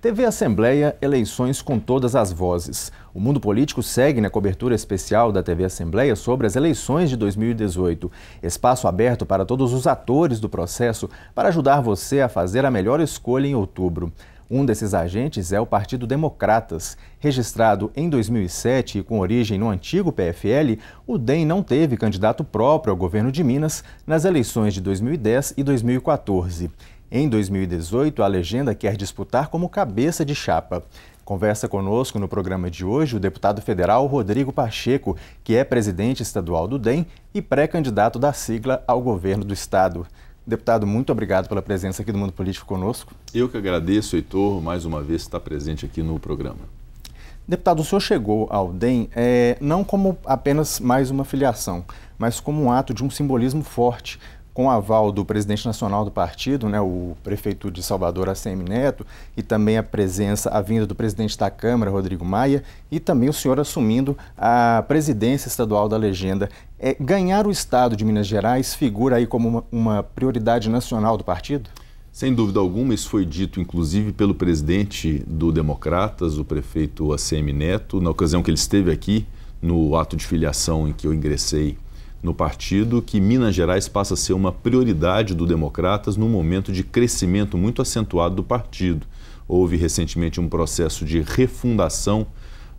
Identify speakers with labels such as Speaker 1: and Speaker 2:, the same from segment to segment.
Speaker 1: TV Assembleia, eleições com todas as vozes. O mundo político segue na cobertura especial da TV Assembleia sobre as eleições de 2018. Espaço aberto para todos os atores do processo para ajudar você a fazer a melhor escolha em outubro. Um desses agentes é o Partido Democratas. Registrado em 2007 e com origem no antigo PFL, o DEM não teve candidato próprio ao governo de Minas nas eleições de 2010 e 2014. Em 2018, a legenda quer disputar como cabeça de chapa. Conversa conosco no programa de hoje o deputado federal Rodrigo Pacheco, que é presidente estadual do DEM e pré-candidato da sigla ao governo do estado. Deputado, muito obrigado pela presença aqui do Mundo Político conosco. Eu que agradeço, Heitor, mais uma vez estar presente aqui no programa. Deputado, o senhor chegou ao DEM é, não como apenas mais uma filiação, mas como um ato de um simbolismo forte, com o aval do presidente nacional do partido, né, o prefeito de Salvador, ACM Neto, e também a presença, a vinda do presidente da Câmara, Rodrigo Maia, e também o senhor assumindo a presidência estadual da legenda. É, ganhar o Estado de Minas Gerais figura aí como uma, uma prioridade nacional do partido? Sem dúvida alguma, isso foi dito inclusive pelo presidente do Democratas, o prefeito
Speaker 2: ACM Neto, na ocasião que ele esteve aqui, no ato de filiação em que eu ingressei no partido que Minas Gerais passa a ser uma prioridade do Democratas num momento de crescimento muito acentuado do partido. Houve recentemente um processo de refundação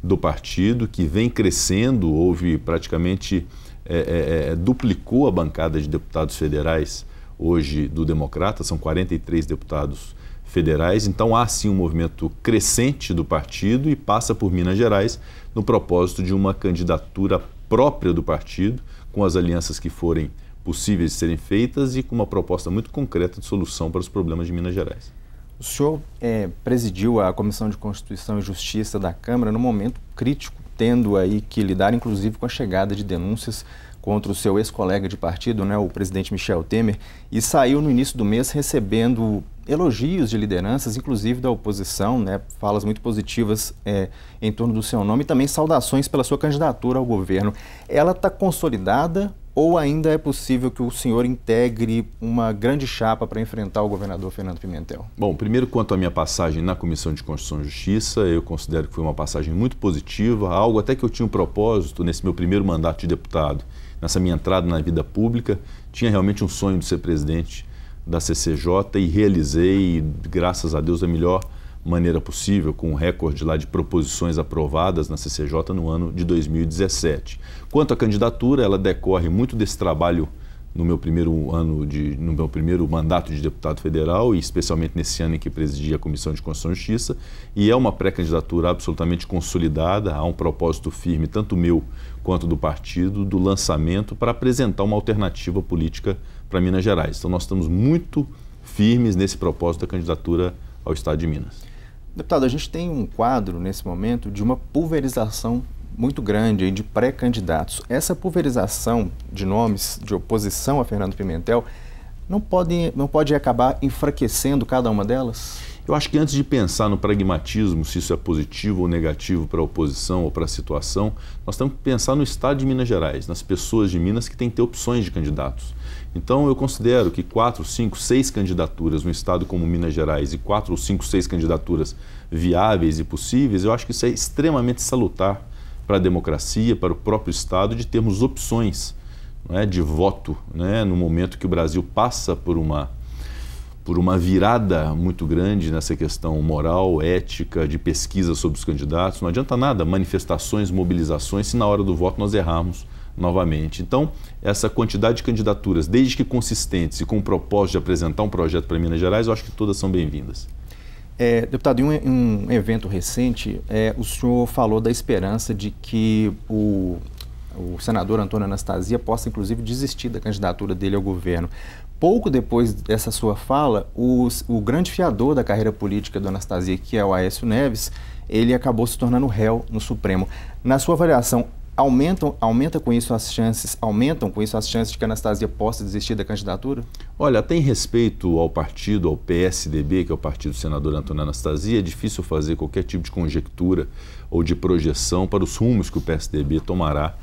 Speaker 2: do partido que vem crescendo, houve praticamente é, é, é duplicou a bancada de deputados federais hoje do Democrata, são 43 deputados federais, então há sim um movimento crescente do partido e passa por Minas Gerais no propósito de uma candidatura própria do partido, com as alianças que forem possíveis de serem feitas e com uma proposta muito concreta de solução para os problemas
Speaker 1: de Minas Gerais. O senhor é, presidiu a Comissão de Constituição e Justiça da Câmara num momento crítico, tendo aí que lidar inclusive com a chegada de denúncias contra o seu ex-colega de partido, né, o presidente Michel Temer, e saiu no início do mês recebendo elogios de lideranças, inclusive da oposição, né, falas muito positivas é, em torno do seu nome e também saudações pela sua candidatura ao governo. Ela está consolidada ou ainda é possível que o senhor integre uma grande chapa para enfrentar o governador Fernando Pimentel?
Speaker 2: Bom, primeiro quanto à minha passagem na Comissão de Constituição e Justiça, eu considero que foi uma passagem muito positiva, algo até que eu tinha um propósito nesse meu primeiro mandato de deputado, nessa minha entrada na vida pública, tinha realmente um sonho de ser presidente da CCJ e realizei, graças a Deus, da melhor maneira possível, com um recorde lá de proposições aprovadas na CCJ no ano de 2017. Quanto à candidatura, ela decorre muito desse trabalho no meu primeiro ano de, no meu primeiro mandato de deputado federal e especialmente nesse ano em que presidi a Comissão de Constituição e Justiça, e é uma pré-candidatura absolutamente consolidada, há um propósito firme tanto meu quanto do partido do lançamento para apresentar uma alternativa política para Minas Gerais. Então nós estamos muito firmes nesse
Speaker 1: propósito da candidatura ao estado de Minas. Deputado, a gente tem um quadro nesse momento de uma pulverização muito grande de pré-candidatos. Essa pulverização de nomes de oposição a Fernando Pimentel não pode, não pode acabar enfraquecendo cada uma delas?
Speaker 2: Eu acho que antes de pensar no pragmatismo, se isso é positivo ou negativo para a oposição ou para a situação, nós temos que pensar no Estado de Minas Gerais, nas pessoas de Minas que têm que ter opções de candidatos. Então, eu considero que quatro, cinco, seis candidaturas no estado como Minas Gerais e quatro, cinco, seis candidaturas viáveis e possíveis, eu acho que isso é extremamente salutar para a democracia, para o próprio Estado, de termos opções é, de voto né, no momento que o Brasil passa por uma, por uma virada muito grande nessa questão moral, ética, de pesquisa sobre os candidatos. Não adianta nada manifestações, mobilizações, se na hora do voto nós errarmos novamente. Então, essa quantidade de candidaturas, desde que consistentes e com o propósito de apresentar um projeto para Minas Gerais, eu acho
Speaker 1: que todas são bem-vindas. É, deputado, em um, em um evento recente, é, o senhor falou da esperança de que o, o senador Antônio Anastasia possa, inclusive, desistir da candidatura dele ao governo. Pouco depois dessa sua fala, o, o grande fiador da carreira política do Anastasia, que é o Aécio Neves, ele acabou se tornando réu no Supremo. Na sua avaliação, aumentam, aumenta com isso as chances, aumentam com isso as chances de que Anastasia possa desistir da candidatura? Olha, tem respeito ao partido, ao
Speaker 2: PSDB, que é o partido do senador Antônio Anastasia, é difícil fazer qualquer tipo de conjectura ou de projeção para os rumos que o PSDB tomará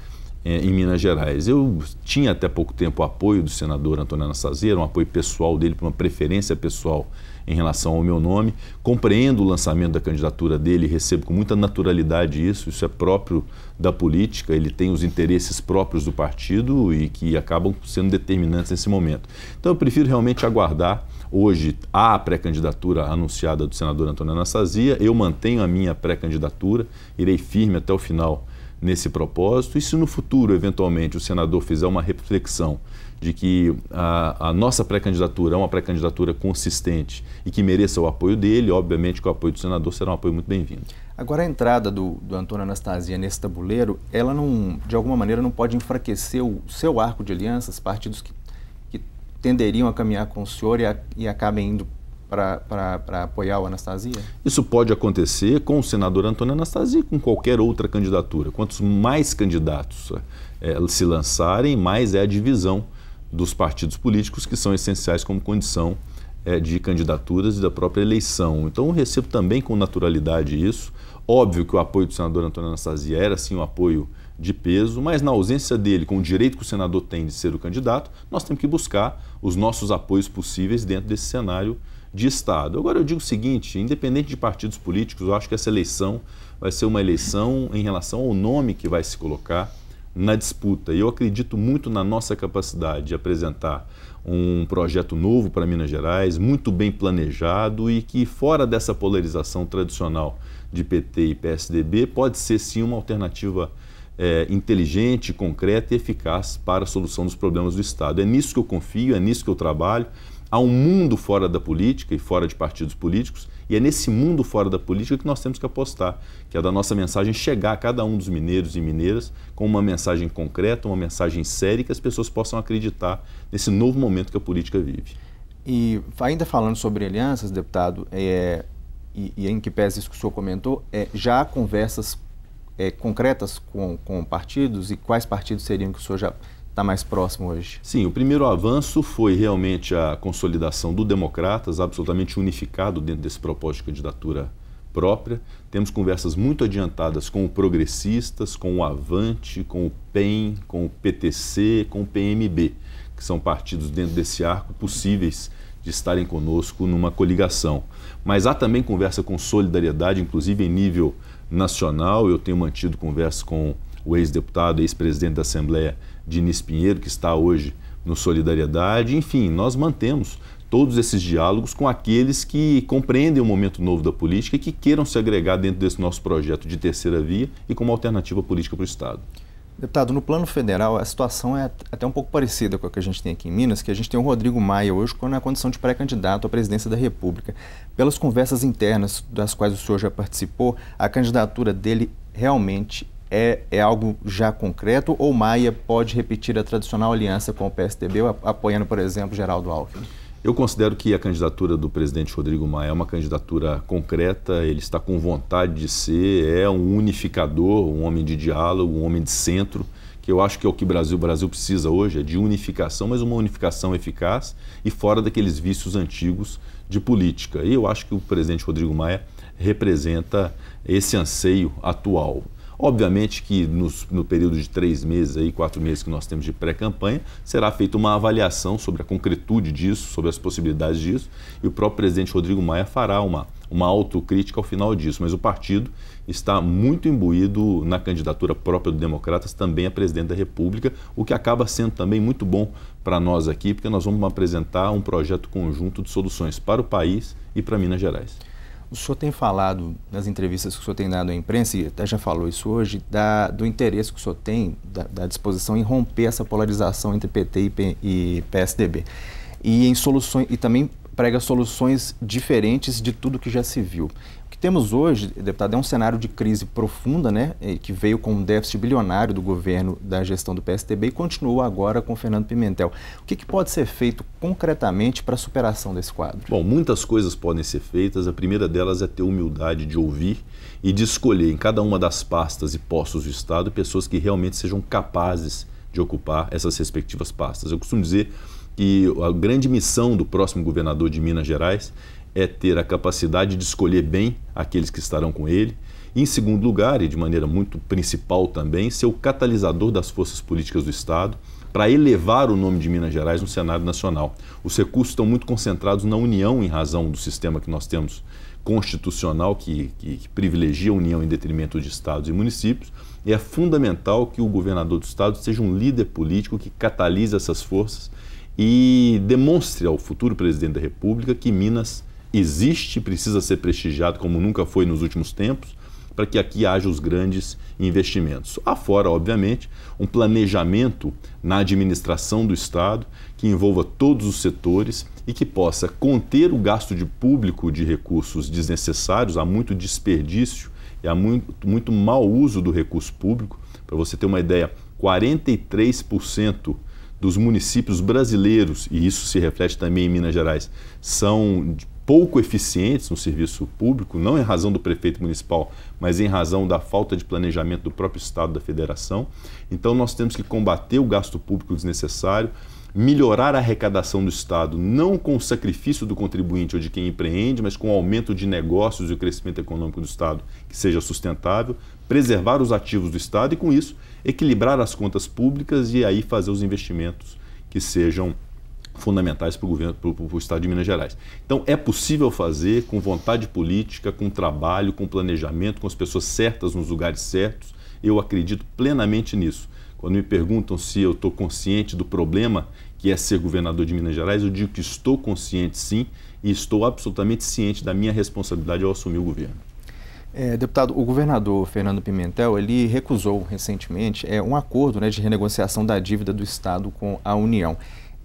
Speaker 2: é, em Minas Gerais. Eu tinha até pouco tempo o apoio do senador Antônio Anastasia, um apoio pessoal dele, uma preferência pessoal em relação ao meu nome. Compreendo o lançamento da candidatura dele, recebo com muita naturalidade isso, isso é próprio da política, ele tem os interesses próprios do partido e que acabam sendo determinantes nesse momento. Então eu prefiro realmente aguardar. Hoje há a pré-candidatura anunciada do senador Antônio Anastasia, eu mantenho a minha pré-candidatura, irei firme até o final nesse propósito. E se no futuro, eventualmente, o senador fizer uma reflexão de que a, a nossa pré-candidatura é uma pré-candidatura consistente e que mereça o apoio dele, obviamente que o apoio do senador será um apoio muito bem-vindo.
Speaker 1: Agora, a entrada do, do Antônio Anastasia nesse tabuleiro, ela não, de alguma maneira, não pode enfraquecer o seu arco de alianças, partidos que, que tenderiam a caminhar com o senhor e, a, e acabem indo para apoiar o Anastasia?
Speaker 2: Isso pode acontecer com o senador Antônio Anastasia e com qualquer outra candidatura. Quantos mais candidatos é, se lançarem, mais é a divisão dos partidos políticos que são essenciais como condição é, de candidaturas e da própria eleição. Então, eu recebo também com naturalidade isso. Óbvio que o apoio do senador Antônio Anastasia era sim um apoio de peso, mas na ausência dele, com o direito que o senador tem de ser o candidato, nós temos que buscar os nossos apoios possíveis dentro desse cenário de Estado. Agora, eu digo o seguinte: independente de partidos políticos, eu acho que essa eleição vai ser uma eleição em relação ao nome que vai se colocar na disputa. E eu acredito muito na nossa capacidade de apresentar um projeto novo para Minas Gerais, muito bem planejado e que, fora dessa polarização tradicional de PT e PSDB, pode ser sim uma alternativa é, inteligente, concreta e eficaz para a solução dos problemas do Estado. É nisso que eu confio, é nisso que eu trabalho. Há um mundo fora da política e fora de partidos políticos, e é nesse mundo fora da política que nós temos que apostar, que é da nossa mensagem chegar a cada um dos mineiros e mineiras com uma mensagem concreta, uma mensagem séria, que as pessoas
Speaker 1: possam acreditar nesse novo momento que a política vive. E ainda falando sobre alianças, deputado, é, e, e, em que pese isso que o senhor comentou, é, já há conversas é, concretas com, com partidos e quais partidos seriam que o senhor já está mais próximo hoje? Sim, o primeiro avanço foi realmente a consolidação do Democratas, absolutamente
Speaker 2: unificado dentro desse propósito de candidatura própria. Temos conversas muito adiantadas com o Progressistas, com o Avante, com o PEN, com o PTC, com o PMB, que são partidos dentro desse arco possíveis de estarem conosco numa coligação. Mas há também conversa com solidariedade, inclusive em nível nacional. Eu tenho mantido conversa com o ex-deputado, ex-presidente da Assembleia, Diniz Pinheiro, que está hoje no Solidariedade. Enfim, nós mantemos todos esses diálogos com aqueles que compreendem o momento novo da política e que queiram se agregar dentro desse nosso projeto de terceira
Speaker 1: via e como alternativa política para o Estado. Deputado, no plano federal a situação é até um pouco parecida com a que a gente tem aqui em Minas, que a gente tem o Rodrigo Maia hoje na é condição de pré-candidato à presidência da República. Pelas conversas internas das quais o senhor já participou, a candidatura dele realmente é, é algo já concreto ou Maia pode repetir a tradicional aliança com o PSDB, apoiando, por exemplo, Geraldo Alckmin? Eu considero que a candidatura do presidente
Speaker 2: Rodrigo Maia é uma candidatura concreta, ele está com vontade de ser, é um unificador, um homem de diálogo, um homem de centro, que eu acho que é o que o Brasil, o Brasil precisa hoje, é de unificação, mas uma unificação eficaz e fora daqueles vícios antigos de política. E eu acho que o presidente Rodrigo Maia representa esse anseio atual. Obviamente que no período de três meses, aí, quatro meses que nós temos de pré-campanha, será feita uma avaliação sobre a concretude disso, sobre as possibilidades disso, e o próprio presidente Rodrigo Maia fará uma, uma autocrítica ao final disso. Mas o partido está muito imbuído na candidatura própria do Democratas, também a presidente da República, o que acaba sendo também muito bom para nós aqui, porque nós vamos apresentar um projeto conjunto de soluções para o país
Speaker 1: e para Minas Gerais. O senhor tem falado nas entrevistas que o senhor tem dado à imprensa, e até já falou isso hoje, da, do interesse que o senhor tem, da, da disposição em romper essa polarização entre PT e, e PSDB. E em soluções, e também prega soluções diferentes de tudo que já se viu. O que temos hoje, deputado, é um cenário de crise profunda, né, que veio com um déficit bilionário do governo da gestão do PSDB e continuou agora com Fernando Pimentel. O que, que pode ser feito concretamente para a superação desse quadro? Bom, muitas
Speaker 2: coisas podem ser feitas. A primeira delas é ter humildade de ouvir e de escolher em cada uma das pastas e postos do Estado pessoas que realmente sejam capazes de ocupar essas respectivas pastas. Eu costumo dizer e a grande missão do próximo governador de Minas Gerais é ter a capacidade de escolher bem aqueles que estarão com ele. E, em segundo lugar, e de maneira muito principal também, ser o catalisador das forças políticas do Estado para elevar o nome de Minas Gerais no cenário nacional. Os recursos estão muito concentrados na União, em razão do sistema que nós temos constitucional, que, que, que privilegia a União em detrimento de estados e municípios. E é fundamental que o governador do Estado seja um líder político que catalise essas forças e demonstre ao futuro presidente da República que Minas existe, precisa ser prestigiado como nunca foi nos últimos tempos, para que aqui haja os grandes investimentos. Afora, obviamente, um planejamento na administração do Estado que envolva todos os setores e que possa conter o gasto de público de recursos desnecessários, há muito desperdício e há muito, muito mau uso do recurso público. Para você ter uma ideia, 43% dos municípios brasileiros, e isso se reflete também em Minas Gerais, são pouco eficientes no serviço público, não em razão do prefeito municipal, mas em razão da falta de planejamento do próprio Estado da Federação. Então, nós temos que combater o gasto público desnecessário, melhorar a arrecadação do Estado, não com o sacrifício do contribuinte ou de quem empreende, mas com o aumento de negócios e o crescimento econômico do Estado que seja sustentável, preservar os ativos do Estado e, com isso, equilibrar as contas públicas e aí fazer os investimentos que sejam fundamentais para o governo, para o Estado de Minas Gerais. Então é possível fazer com vontade política, com trabalho, com planejamento, com as pessoas certas nos lugares certos. Eu acredito plenamente nisso. Quando me perguntam se eu estou consciente do problema que é ser governador de Minas Gerais, eu digo que estou consciente sim e estou absolutamente
Speaker 1: ciente da minha responsabilidade ao assumir o governo. É, deputado, o governador Fernando Pimentel ele recusou recentemente é, um acordo né, de renegociação da dívida do Estado com a União,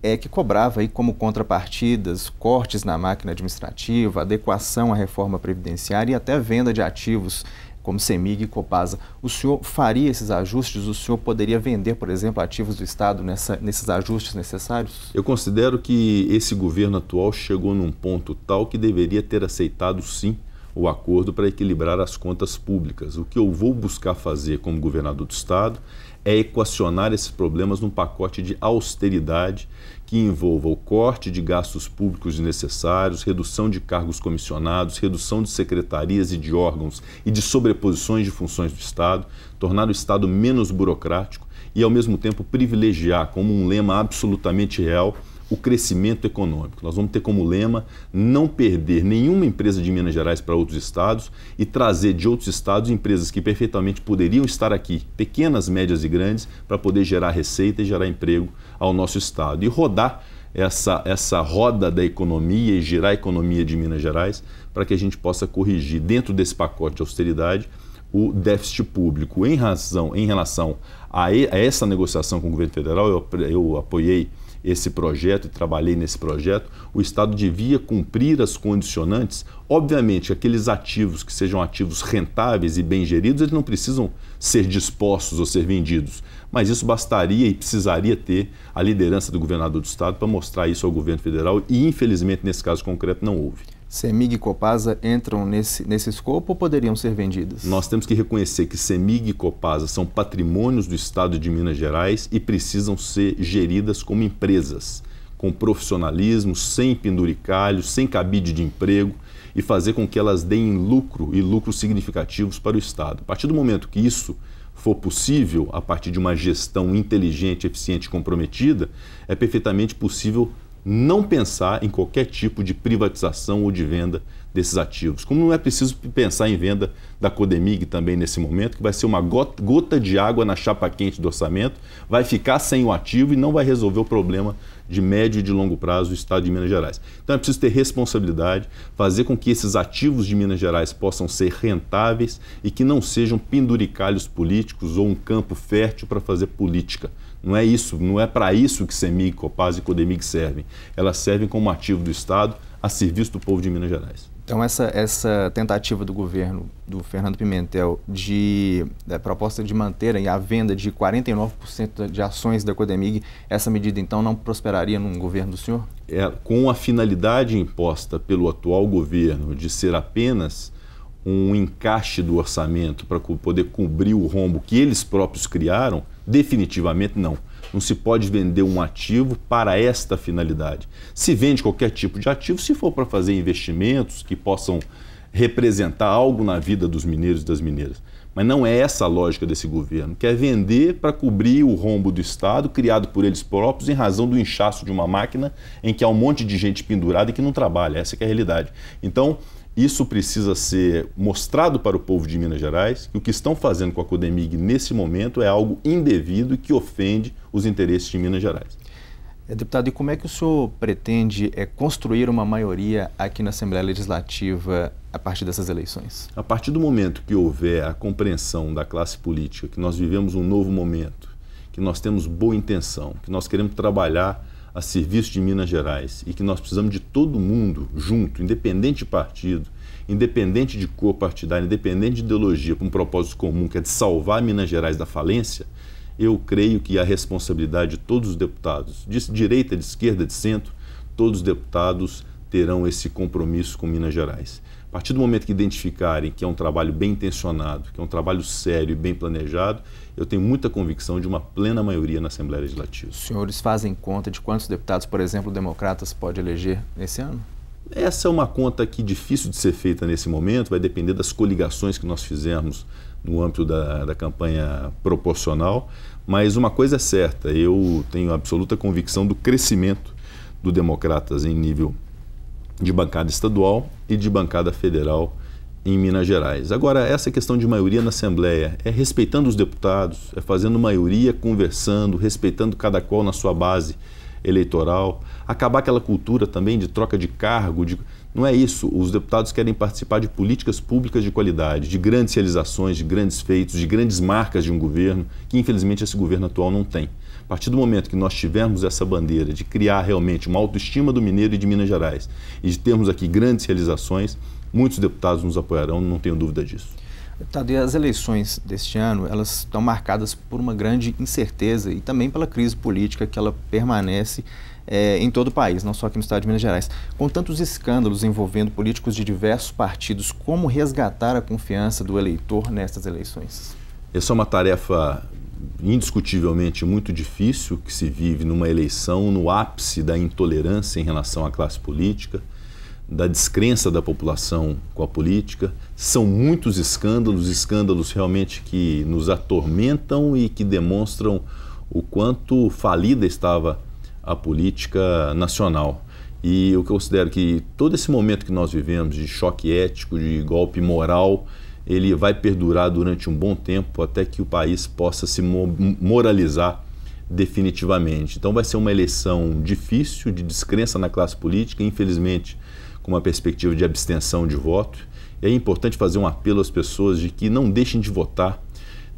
Speaker 1: é, que cobrava aí como contrapartidas cortes na máquina administrativa, adequação à reforma previdenciária e até venda de ativos como Semig e Copasa. O senhor faria esses ajustes? O senhor poderia vender, por exemplo, ativos do Estado nessa, nesses ajustes necessários? Eu considero que esse governo atual chegou num ponto tal que
Speaker 2: deveria ter aceitado sim o acordo para equilibrar as contas públicas. O que eu vou buscar fazer como governador do Estado é equacionar esses problemas num pacote de austeridade que envolva o corte de gastos públicos desnecessários, redução de cargos comissionados, redução de secretarias e de órgãos e de sobreposições de funções do Estado, tornar o Estado menos burocrático e, ao mesmo tempo, privilegiar como um lema absolutamente real o crescimento econômico. Nós vamos ter como lema não perder nenhuma empresa de Minas Gerais para outros estados e trazer de outros estados empresas que perfeitamente poderiam estar aqui, pequenas, médias e grandes, para poder gerar receita e gerar emprego ao nosso estado. E rodar essa, essa roda da economia e girar a economia de Minas Gerais para que a gente possa corrigir, dentro desse pacote de austeridade, o déficit público. Em, razão, em relação a, e, a essa negociação com o governo federal, eu, eu apoiei esse projeto e trabalhei nesse projeto, o Estado devia cumprir as condicionantes. Obviamente, aqueles ativos que sejam ativos rentáveis e bem geridos, eles não precisam ser dispostos ou ser vendidos. Mas isso bastaria e precisaria ter a liderança do governador do Estado para mostrar isso ao governo federal e, infelizmente, nesse caso concreto, não houve. CEMIG e Copasa entram nesse, nesse escopo ou poderiam ser vendidas? Nós temos que reconhecer que CEMIG e Copasa são patrimônios do Estado de Minas Gerais e precisam ser geridas como empresas, com profissionalismo, sem penduricalho, sem cabide de emprego e fazer com que elas deem lucro e lucros significativos para o Estado. A partir do momento que isso for possível, a partir de uma gestão inteligente, eficiente e comprometida, é perfeitamente possível não pensar em qualquer tipo de privatização ou de venda desses ativos. Como não é preciso pensar em venda da Codemig também nesse momento, que vai ser uma gota de água na chapa quente do orçamento, vai ficar sem o ativo e não vai resolver o problema de médio e de longo prazo do Estado de Minas Gerais. Então é preciso ter responsabilidade, fazer com que esses ativos de Minas Gerais possam ser rentáveis e que não sejam penduricalhos políticos ou um campo fértil para fazer política. Não é isso, não é para isso que CEMIG, Copas e Codemig servem. Elas servem como ativo do Estado a serviço do povo de Minas
Speaker 1: Gerais. Então, essa, essa tentativa do governo do Fernando Pimentel de da proposta de manter a venda de 49% de ações da Codemig, essa medida então não prosperaria num governo do senhor? É, com a finalidade imposta pelo atual
Speaker 2: governo de ser apenas um encaixe do orçamento para poder cobrir o rombo que eles próprios criaram, definitivamente não. Não se pode vender um ativo para esta finalidade. Se vende qualquer tipo de ativo, se for para fazer investimentos que possam representar algo na vida dos mineiros e das mineiras. Mas não é essa a lógica desse governo. Quer é vender para cobrir o rombo do Estado, criado por eles próprios, em razão do inchaço de uma máquina em que há um monte de gente pendurada e que não trabalha. Essa é a realidade. Então, isso precisa ser mostrado para o povo de Minas Gerais que o que estão fazendo com a Codemig nesse momento é algo indevido e que ofende os interesses de Minas Gerais.
Speaker 1: Eh, deputado, e como é que o senhor pretende é, construir uma maioria aqui na Assembleia Legislativa a partir dessas eleições? A partir do momento que houver a compreensão da
Speaker 2: classe política que nós vivemos um novo momento, que nós temos boa intenção, que nós queremos trabalhar a serviço de Minas Gerais e que nós precisamos de todo mundo junto, independente de partido, independente de cor partidária, independente de ideologia, com um propósito comum que é de salvar Minas Gerais da falência, eu creio que a responsabilidade de todos os deputados, de direita, de esquerda, de centro, todos os deputados terão esse compromisso com Minas Gerais partir do momento que identificarem que é um trabalho bem intencionado, que é um trabalho sério e bem planejado, eu tenho muita convicção de uma plena maioria na Assembleia Legislativa. Os senhores fazem
Speaker 1: conta de quantos deputados, por exemplo, democratas pode eleger nesse
Speaker 2: ano? Essa é uma conta que difícil de ser feita nesse momento, vai depender das coligações que nós fizermos no âmbito da, da campanha proporcional, mas uma coisa é certa, eu tenho absoluta convicção do crescimento do Democratas em nível de bancada estadual e de bancada federal em Minas Gerais. Agora, essa questão de maioria na Assembleia é respeitando os deputados, é fazendo maioria, conversando, respeitando cada qual na sua base eleitoral, acabar aquela cultura também de troca de cargo. De... Não é isso. Os deputados querem participar de políticas públicas de qualidade, de grandes realizações, de grandes feitos, de grandes marcas de um governo, que infelizmente esse governo atual não tem a partir do momento que nós tivermos essa bandeira de criar realmente uma autoestima do mineiro e de Minas Gerais e de termos aqui grandes
Speaker 1: realizações, muitos deputados nos apoiarão, não tenho dúvida disso. Deputado, e as eleições deste ano, elas estão marcadas por uma grande incerteza e também pela crise política que ela permanece é, em todo o país, não só aqui no estado de Minas Gerais. Com tantos escândalos envolvendo políticos de diversos partidos, como resgatar a confiança do eleitor nestas eleições? Essa é uma tarefa
Speaker 2: indiscutivelmente muito difícil que se vive numa eleição no ápice da intolerância em relação à classe política, da descrença da população com a política. São muitos escândalos, escândalos realmente que nos atormentam e que demonstram o quanto falida estava a política nacional. E eu considero que todo esse momento que nós vivemos de choque ético, de golpe moral, ele vai perdurar durante um bom tempo até que o país possa se moralizar definitivamente. Então vai ser uma eleição difícil, de descrença na classe política, infelizmente com uma perspectiva de abstenção de voto. é importante fazer um apelo às pessoas de que não deixem de votar.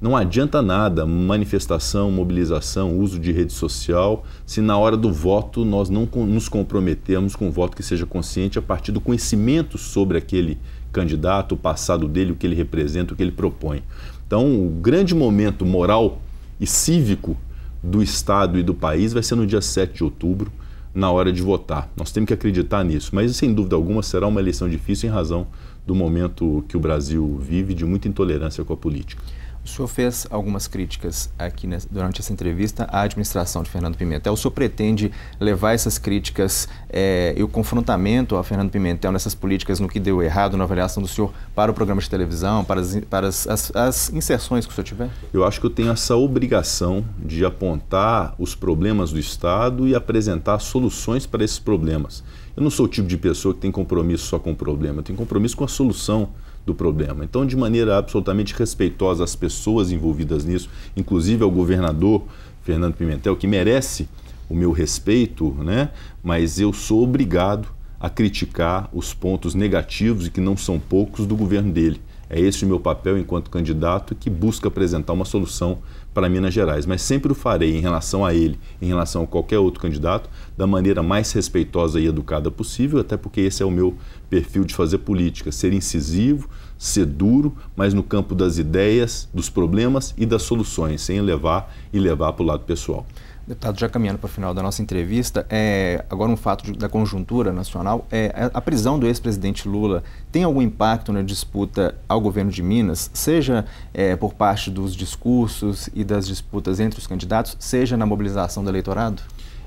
Speaker 2: Não adianta nada manifestação, mobilização, uso de rede social, se na hora do voto nós não nos comprometermos com um voto que seja consciente a partir do conhecimento sobre aquele candidato, o passado dele, o que ele representa, o que ele propõe. Então, o grande momento moral e cívico do Estado e do país vai ser no dia 7 de outubro, na hora de votar. Nós temos que acreditar nisso, mas sem dúvida alguma será uma eleição
Speaker 1: difícil em razão do momento que o Brasil vive de muita intolerância com a política. O senhor fez algumas críticas aqui durante essa entrevista à administração de Fernando Pimentel. O senhor pretende levar essas críticas é, e o confrontamento a Fernando Pimentel nessas políticas, no que deu errado, na avaliação do senhor, para o programa de televisão, para as, para as, as, as inserções que
Speaker 2: o senhor tiver? Eu acho que eu tenho essa obrigação de apontar os problemas do Estado e apresentar soluções para esses problemas. Eu não sou o tipo de pessoa que tem compromisso só com o problema, eu tenho compromisso com a solução do problema. Então, de maneira absolutamente respeitosa às pessoas envolvidas nisso, inclusive ao governador Fernando Pimentel, que merece o meu respeito, né? mas eu sou obrigado a criticar os pontos negativos, e que não são poucos, do governo dele. É esse o meu papel enquanto candidato que busca apresentar uma solução para Minas Gerais, mas sempre o farei em relação a ele, em relação a qualquer outro candidato, da maneira mais respeitosa e educada possível, até porque esse é o meu perfil de fazer política, ser incisivo, ser duro, mas no campo das ideias, dos
Speaker 1: problemas e das soluções, sem levar e levar para o lado pessoal. Deputado, tá já caminhando para o final da nossa entrevista, é, agora um fato de, da conjuntura nacional, é, é, a prisão do ex-presidente Lula tem algum impacto na disputa ao governo de Minas, seja é, por parte dos discursos e das disputas entre os candidatos, seja na mobilização do eleitorado?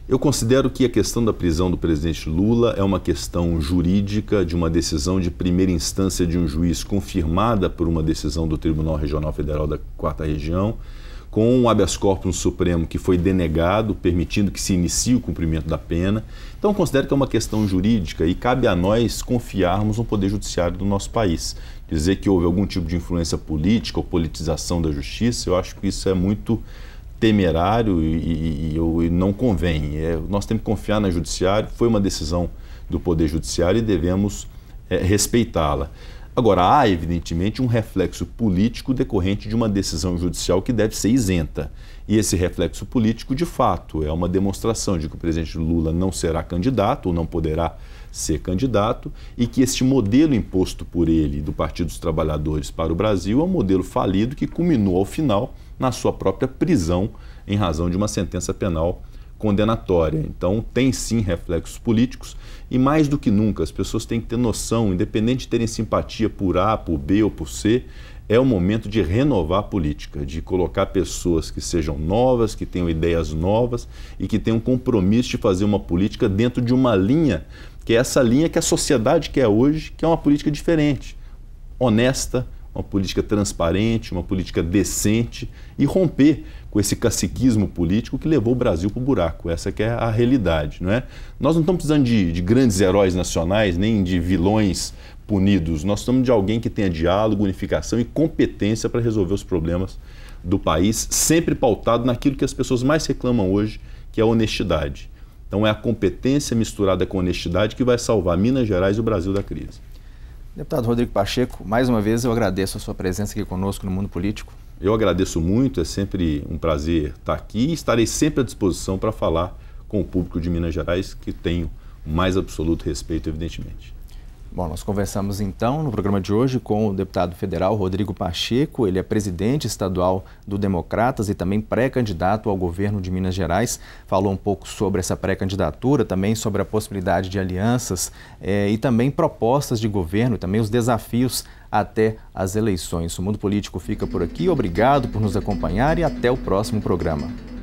Speaker 2: Eu considero que a questão da prisão do presidente Lula é uma questão jurídica de uma decisão de primeira instância de um juiz confirmada por uma decisão do Tribunal Regional Federal da Quarta Região com um habeas corpus no Supremo que foi denegado, permitindo que se inicie o cumprimento da pena. Então, considero que é uma questão jurídica e cabe a nós confiarmos no Poder Judiciário do nosso país. Dizer que houve algum tipo de influência política ou politização da justiça, eu acho que isso é muito temerário e, e, e não convém. É, nós temos que confiar no Judiciário, foi uma decisão do Poder Judiciário e devemos é, respeitá-la. Agora, há, evidentemente, um reflexo político decorrente de uma decisão judicial que deve ser isenta. E esse reflexo político, de fato, é uma demonstração de que o presidente Lula não será candidato ou não poderá ser candidato e que este modelo imposto por ele do Partido dos Trabalhadores para o Brasil é um modelo falido que culminou ao final na sua própria prisão em razão de uma sentença penal condenatória. Então, tem sim reflexos políticos e, mais do que nunca, as pessoas têm que ter noção, independente de terem simpatia por A, por B ou por C, é o momento de renovar a política, de colocar pessoas que sejam novas, que tenham ideias novas e que tenham compromisso de fazer uma política dentro de uma linha, que é essa linha que a sociedade quer hoje, que é uma política diferente, honesta, uma política transparente, uma política decente e romper com esse caciquismo político que levou o Brasil para o buraco. Essa que é a realidade, não é? Nós não estamos precisando de, de grandes heróis nacionais, nem de vilões punidos. Nós estamos de alguém que tenha diálogo, unificação e competência para resolver os problemas do país, sempre pautado naquilo que as pessoas mais reclamam hoje, que é a honestidade. Então é a competência misturada com a honestidade que vai salvar Minas Gerais e o Brasil da crise. Deputado Rodrigo Pacheco, mais uma vez eu agradeço a sua presença aqui conosco no Mundo Político. Eu agradeço muito, é sempre um prazer estar aqui e estarei sempre à disposição para falar com o
Speaker 1: público de Minas Gerais, que tenho mais absoluto respeito, evidentemente. Bom, nós conversamos então no programa de hoje com o deputado federal Rodrigo Pacheco. Ele é presidente estadual do Democratas e também pré-candidato ao governo de Minas Gerais. Falou um pouco sobre essa pré-candidatura, também sobre a possibilidade de alianças eh, e também propostas de governo, também os desafios até as eleições. O Mundo Político fica por aqui. Obrigado por nos acompanhar e até o próximo programa.